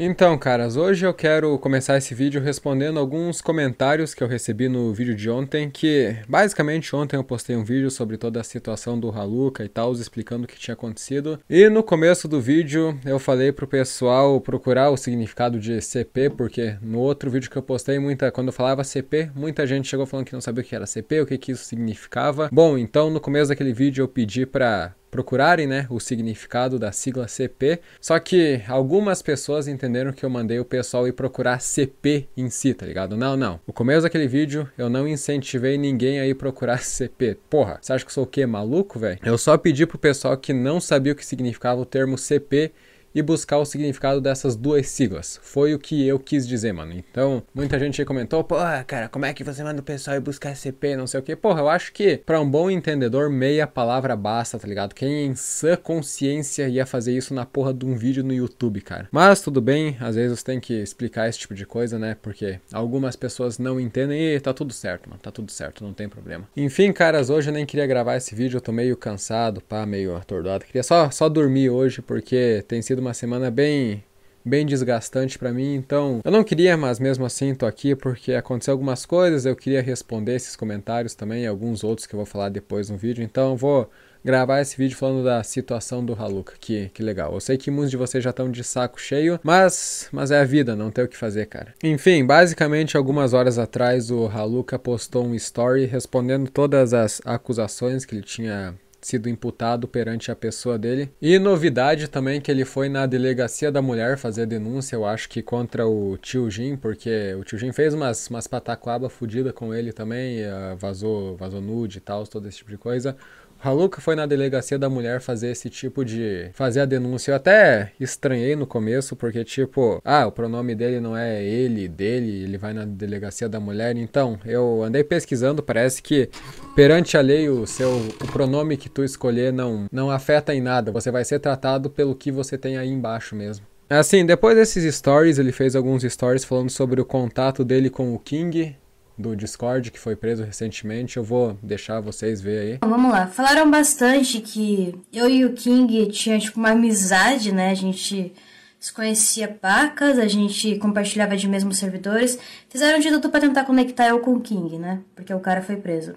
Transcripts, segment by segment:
Então, caras, hoje eu quero começar esse vídeo respondendo alguns comentários que eu recebi no vídeo de ontem, que basicamente ontem eu postei um vídeo sobre toda a situação do Haluca e tal, explicando o que tinha acontecido. E no começo do vídeo eu falei pro pessoal procurar o significado de CP, porque no outro vídeo que eu postei, muita, quando eu falava CP, muita gente chegou falando que não sabia o que era CP, o que, que isso significava. Bom, então no começo daquele vídeo eu pedi pra procurarem né, o significado da sigla CP. Só que algumas pessoas entenderam que eu mandei o pessoal ir procurar CP em si, tá ligado? Não, não. No começo daquele vídeo, eu não incentivei ninguém a ir procurar CP. Porra, você acha que eu sou o quê? Maluco, velho? Eu só pedi pro pessoal que não sabia o que significava o termo CP e buscar o significado dessas duas siglas. Foi o que eu quis dizer, mano. Então, muita gente comentou, porra, cara, como é que você manda o pessoal ir buscar CP, não sei o que. Porra, eu acho que para um bom entendedor, meia palavra basta, tá ligado? Quem em sã consciência ia fazer isso na porra de um vídeo no YouTube, cara. Mas tudo bem, às vezes tem que explicar esse tipo de coisa, né? Porque algumas pessoas não entendem e tá tudo certo, mano. Tá tudo certo, não tem problema. Enfim, caras, hoje eu nem queria gravar esse vídeo, eu tô meio cansado, pá, meio atordoado. Queria só, só dormir hoje porque tem sido sido uma semana bem bem desgastante para mim, então eu não queria, mas mesmo assim tô aqui porque aconteceu algumas coisas, eu queria responder esses comentários também, alguns outros que eu vou falar depois no vídeo, então vou gravar esse vídeo falando da situação do Haluka, que, que legal. Eu sei que muitos de vocês já estão de saco cheio, mas, mas é a vida, não tem o que fazer, cara. Enfim, basicamente algumas horas atrás o Haluka postou um story respondendo todas as acusações que ele tinha sido imputado perante a pessoa dele. E novidade também que ele foi na delegacia da mulher fazer denúncia, eu acho que contra o tio Jim, porque o tio Jim fez umas, umas pataquaba fodida com ele também, eh, vazou, vazou nude e tal, todo esse tipo de coisa. Raluca foi na delegacia da mulher fazer esse tipo de. fazer a denúncia. Eu até estranhei no começo, porque, tipo, ah, o pronome dele não é ele, dele, ele vai na delegacia da mulher. Então, eu andei pesquisando, parece que perante a lei o seu o pronome que tu escolher não, não afeta em nada. Você vai ser tratado pelo que você tem aí embaixo mesmo. Assim, depois desses stories, ele fez alguns stories falando sobre o contato dele com o King do Discord, que foi preso recentemente. Eu vou deixar vocês ver aí. Então, vamos lá. Falaram bastante que eu e o King tinha, tipo, uma amizade, né? A gente se conhecia pacas, a gente compartilhava de mesmos servidores. Fizeram de tudo para tentar conectar eu com o King, né? Porque o cara foi preso.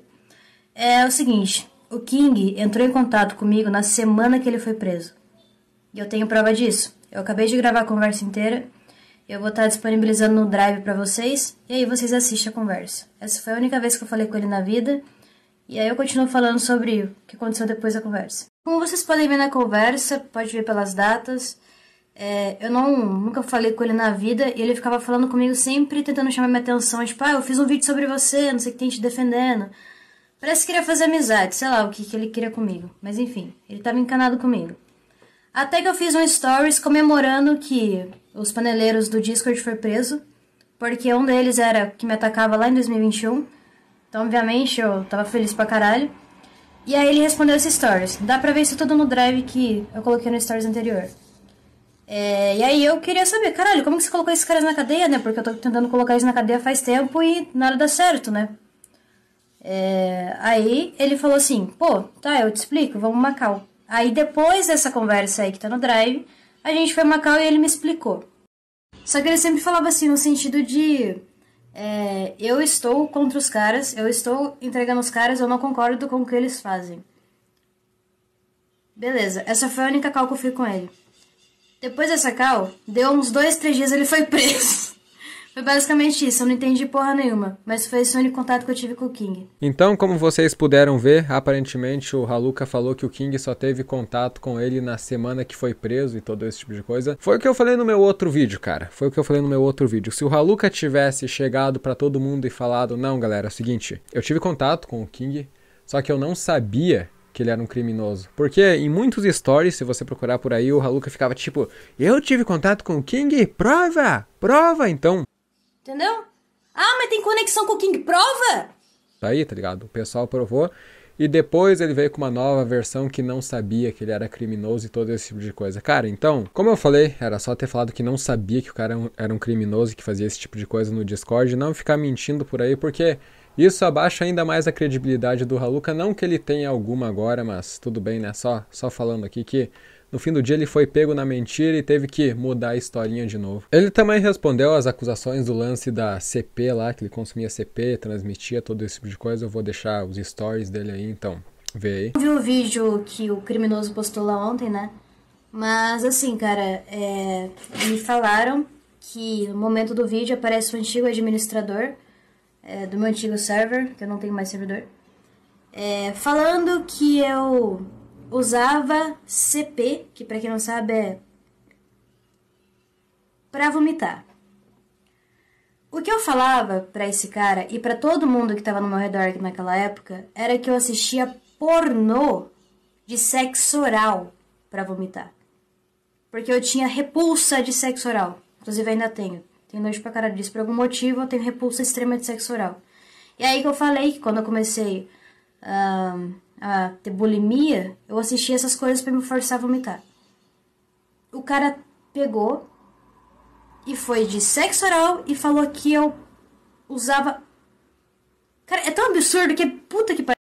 É o seguinte, o King entrou em contato comigo na semana que ele foi preso. E eu tenho prova disso. Eu acabei de gravar a conversa inteira eu vou estar disponibilizando no Drive para vocês e aí vocês assistem a conversa. Essa foi a única vez que eu falei com ele na vida e aí eu continuo falando sobre o que aconteceu depois da conversa. Como vocês podem ver na conversa, pode ver pelas datas, é, eu não nunca falei com ele na vida e ele ficava falando comigo sempre tentando chamar minha atenção, tipo, ah, eu fiz um vídeo sobre você, não sei o que tem te defendendo. Parece que queria fazer amizade, sei lá o que, que ele queria comigo. Mas enfim, ele estava encanado comigo. Até que eu fiz um stories comemorando que os paneleiros do Discord foi preso, porque um deles era que me atacava lá em 2021. Então, obviamente, eu tava feliz pra caralho. E aí ele respondeu esses stories. Dá pra ver isso tudo no drive que eu coloquei no stories anterior. É, e aí eu queria saber, caralho, como que você colocou esses caras na cadeia, né? Porque eu tô tentando colocar eles na cadeia faz tempo e nada dá certo, né? É, aí ele falou assim, pô, tá, eu te explico, vamos Macau. Aí depois dessa conversa aí que tá no drive, a gente foi a Macau e ele me explicou. Só que ele sempre falava assim, no sentido de. É, eu estou contra os caras, eu estou entregando os caras, eu não concordo com o que eles fazem. Beleza, essa foi a única cal que eu fui com ele. Depois dessa cal, deu uns dois, três dias ele foi preso. Foi basicamente isso, eu não entendi porra nenhuma, mas foi esse o único contato que eu tive com o King. Então, como vocês puderam ver, aparentemente o Haluka falou que o King só teve contato com ele na semana que foi preso e todo esse tipo de coisa. Foi o que eu falei no meu outro vídeo, cara. Foi o que eu falei no meu outro vídeo. Se o Haluka tivesse chegado para todo mundo e falado, não, galera, é o seguinte, eu tive contato com o King, só que eu não sabia que ele era um criminoso. Porque em muitos stories, se você procurar por aí, o Haluka ficava tipo, eu tive contato com o King, prova, prova. Então, Entendeu? Ah, mas tem conexão com o King. Prova! Tá aí, tá ligado? O pessoal provou. E depois ele veio com uma nova versão que não sabia que ele era criminoso e todo esse tipo de coisa. Cara, então, como eu falei, era só ter falado que não sabia que o cara era um criminoso e que fazia esse tipo de coisa no Discord. Não ficar mentindo por aí, porque isso abaixa ainda mais a credibilidade do Haluca. Não que ele tenha alguma agora, mas tudo bem, né? Só, só falando aqui que no fim do dia, ele foi pego na mentira e teve que mudar a historinha de novo. Ele também respondeu às acusações do lance da CP lá, que ele consumia CP, transmitia todo esse tipo de coisa. Eu vou deixar os stories dele aí, então. Vê aí. Viu o vídeo que o criminoso postou lá ontem, né? Mas assim, cara, é... me falaram que no momento do vídeo aparece o um antigo administrador é, do meu antigo server, que eu não tenho mais servidor, é, falando que eu usava CP, que para quem não sabe é para vomitar. O que eu falava para esse cara e para todo mundo que estava no meu redor naquela época era que eu assistia pornô de sexo oral para vomitar. Porque eu tinha repulsa de sexo oral. Inclusive ainda tenho. Tenho nojo pra caralho disso. Por algum motivo eu tenho repulsa extrema de sexo oral. E aí que eu falei que quando eu comecei um, a ter bulimia, eu assistia essas coisas para me forçar a vomitar. O cara pegou e foi de sexo oral e falou que eu usava. Cara, é tão absurdo que é puta que pariu.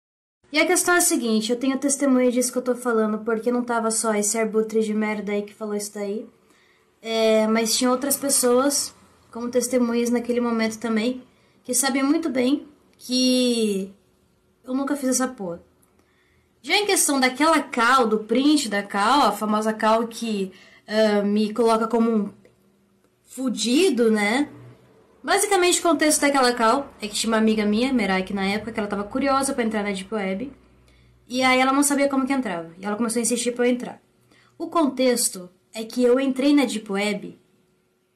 E a questão é a seguinte: eu tenho testemunha disso que eu tô falando, porque não tava só esse arbutre de merda aí que falou isso daí, é, mas tinha outras pessoas como testemunhas naquele momento também, que sabem muito bem que eu nunca fiz essa porra. Já em questão daquela cal, do print da cal, a famosa cal que uh, me coloca como um fudido, né? Basicamente, o contexto daquela cal é que tinha uma amiga minha, Merak, na época, que ela tava curiosa para entrar na Deep Web. E aí ela não sabia como que entrava. E ela começou a insistir para eu entrar. O contexto é que eu entrei na Deep Web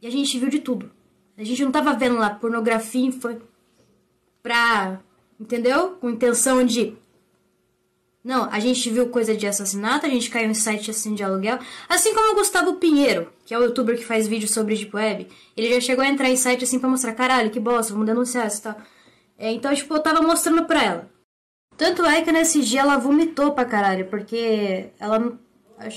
e a gente viu de tudo. A gente não tava vendo lá pornografia foi pra, entendeu? Com intenção de não, a gente viu coisa de assassinato, a gente caiu em site assim de aluguel. Assim como o Gustavo Pinheiro, que é o youtuber que faz vídeo sobre Deep Web, ele já chegou a entrar em site assim pra mostrar, caralho, que bosta, vamos denunciar isso e tal. É, então, tipo, eu tava mostrando pra ela. Tanto é que nesse dia ela vomitou pra caralho, porque ela,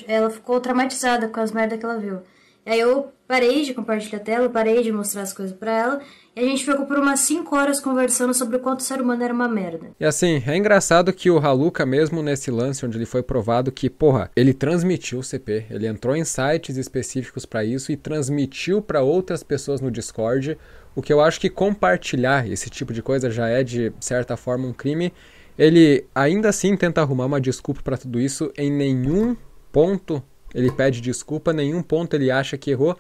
ela ficou traumatizada com as merdas que ela viu. Aí eu parei de compartilhar a tela, parei de mostrar as coisas para ela. E a gente ficou por umas 5 horas conversando sobre o quanto o ser humano era uma merda. E assim, é engraçado que o Haluka, mesmo nesse lance onde ele foi provado que, porra, ele transmitiu o CP, ele entrou em sites específicos para isso e transmitiu para outras pessoas no Discord. O que eu acho que compartilhar esse tipo de coisa já é, de certa forma, um crime. Ele ainda assim tenta arrumar uma desculpa para tudo isso em nenhum ponto ele pede desculpa, nenhum ponto ele acha que errou,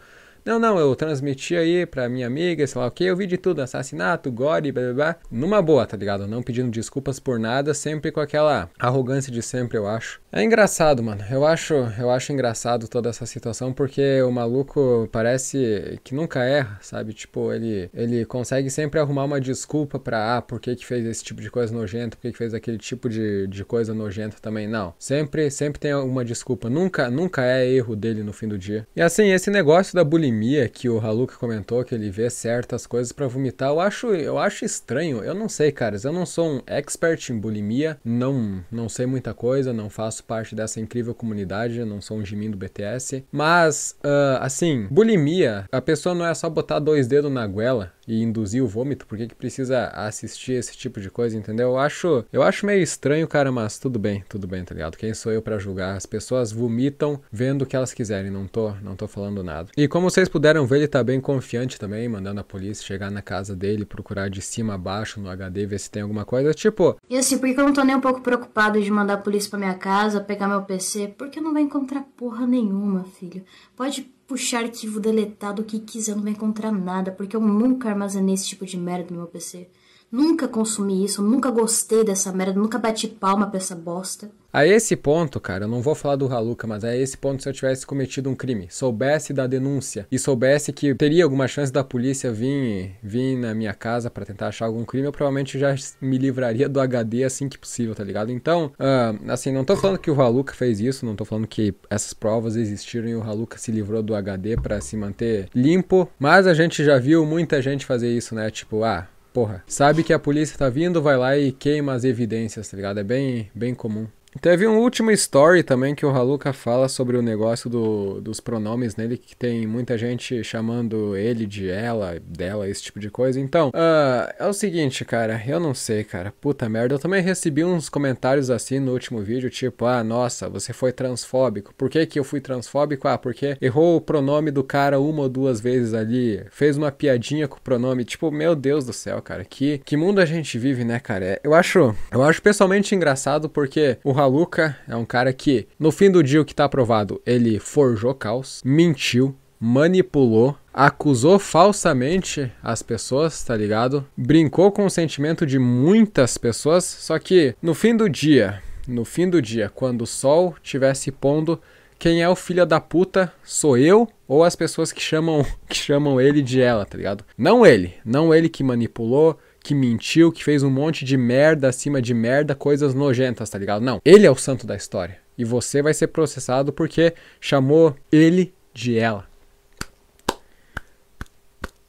não, não, eu transmiti aí pra minha amiga, sei lá o que, eu vi de tudo, assassinato, gore, blá blá blá. Numa boa, tá ligado? Não pedindo desculpas por nada, sempre com aquela arrogância de sempre, eu acho. É engraçado, mano. Eu acho, eu acho engraçado toda essa situação porque o maluco parece que nunca erra, sabe? Tipo, ele, ele consegue sempre arrumar uma desculpa pra, ah, por que que fez esse tipo de coisa nojenta, por que que fez aquele tipo de, de coisa nojenta também. Não. Sempre, sempre tem uma desculpa. Nunca, nunca é erro dele no fim do dia. E assim, esse negócio da bulimia bulimia que o Haluk comentou, que ele vê certas coisas para vomitar, eu acho, eu acho estranho. Eu não sei, caras. Eu não sou um expert em bulimia, não, não sei muita coisa, não faço parte dessa incrível comunidade, não sou um gimin do BTS. Mas, uh, assim, bulimia, a pessoa não é só botar dois dedos na goela e induzir o vômito? Por que, que precisa assistir esse tipo de coisa, entendeu? Eu acho, eu acho meio estranho, cara, mas tudo bem, tudo bem, tá ligado? Quem sou eu para julgar? As pessoas vomitam vendo o que elas quiserem, não tô, não tô falando nada. E como vocês puderam ver, ele tá bem confiante também, mandando a polícia chegar na casa dele, procurar de cima a baixo no HD, ver se tem alguma coisa, tipo... E assim, porque eu não tô nem um pouco preocupado de mandar a polícia pra minha casa, pegar meu PC, porque eu não vou encontrar porra nenhuma, filho. Pode puxar arquivo deletado o que quiser, não vai encontrar nada, porque eu nunca armazenei esse tipo de merda no meu PC. Nunca consumi isso, nunca gostei dessa merda, nunca bati palma pra essa bosta. A esse ponto, cara, eu não vou falar do Haluca, mas a é esse ponto, se eu tivesse cometido um crime, soubesse da denúncia e soubesse que teria alguma chance da polícia vir, vir na minha casa para tentar achar algum crime, eu provavelmente já me livraria do HD assim que possível, tá ligado? Então, uh, assim, não tô falando que o Haluca fez isso, não tô falando que essas provas existiram e o Haluca se livrou do HD para se manter limpo, mas a gente já viu muita gente fazer isso, né? Tipo, ah, porra. Sabe que a polícia tá vindo, vai lá e queima as evidências, tá ligado? É bem, bem comum. Teve um último story também que o Haluka fala sobre o negócio do, dos pronomes nele, que tem muita gente chamando ele de ela, dela, esse tipo de coisa. Então, uh, é o seguinte, cara, eu não sei, cara, puta merda. Eu também recebi uns comentários assim no último vídeo, tipo, ah, nossa, você foi transfóbico. Por que, que eu fui transfóbico? Ah, porque errou o pronome do cara uma ou duas vezes ali, fez uma piadinha com o pronome. Tipo, meu Deus do céu, cara, que, que mundo a gente vive, né, cara? É, eu acho, eu acho pessoalmente engraçado porque o Haluka Luca É um cara que, no fim do dia, o que tá aprovado, ele forjou caos, mentiu, manipulou, acusou falsamente as pessoas, tá ligado? Brincou com o sentimento de muitas pessoas, só que no fim do dia, no fim do dia, quando o sol tivesse pondo, quem é o filho da puta sou eu ou as pessoas que chamam que chamam ele de ela, tá ligado? Não ele, não ele que manipulou, que mentiu, que fez um monte de merda acima de merda, coisas nojentas, tá ligado? Não. Ele é o santo da história. E você vai ser processado porque chamou ele de ela.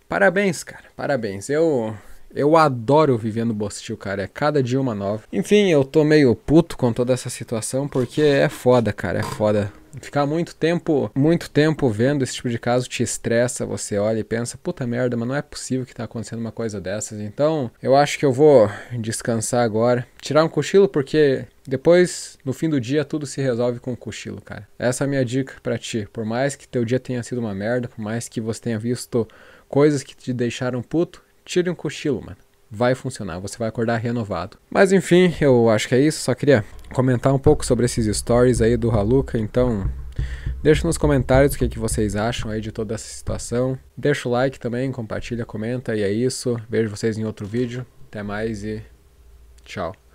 Parabéns, cara. Parabéns. Eu. Eu adoro Vivendo Bostil, cara. É cada dia uma nova. Enfim, eu tô meio puto com toda essa situação porque é foda, cara. É foda Ficar muito tempo, muito tempo vendo esse tipo de caso te estressa, você olha e pensa, puta merda, mas não é possível que tá acontecendo uma coisa dessas. Então, eu acho que eu vou descansar agora, tirar um cochilo porque depois, no fim do dia, tudo se resolve com o um cochilo, cara. Essa é a minha dica para ti. Por mais que teu dia tenha sido uma merda, por mais que você tenha visto coisas que te deixaram puto, tire um cochilo, mano vai funcionar, você vai acordar renovado. Mas enfim, eu acho que é isso, só queria comentar um pouco sobre esses stories aí do Haluca, então deixa nos comentários o que, que vocês acham aí de toda essa situação. Deixa o like também, compartilha, comenta e é isso. Vejo vocês em outro vídeo. Até mais e tchau.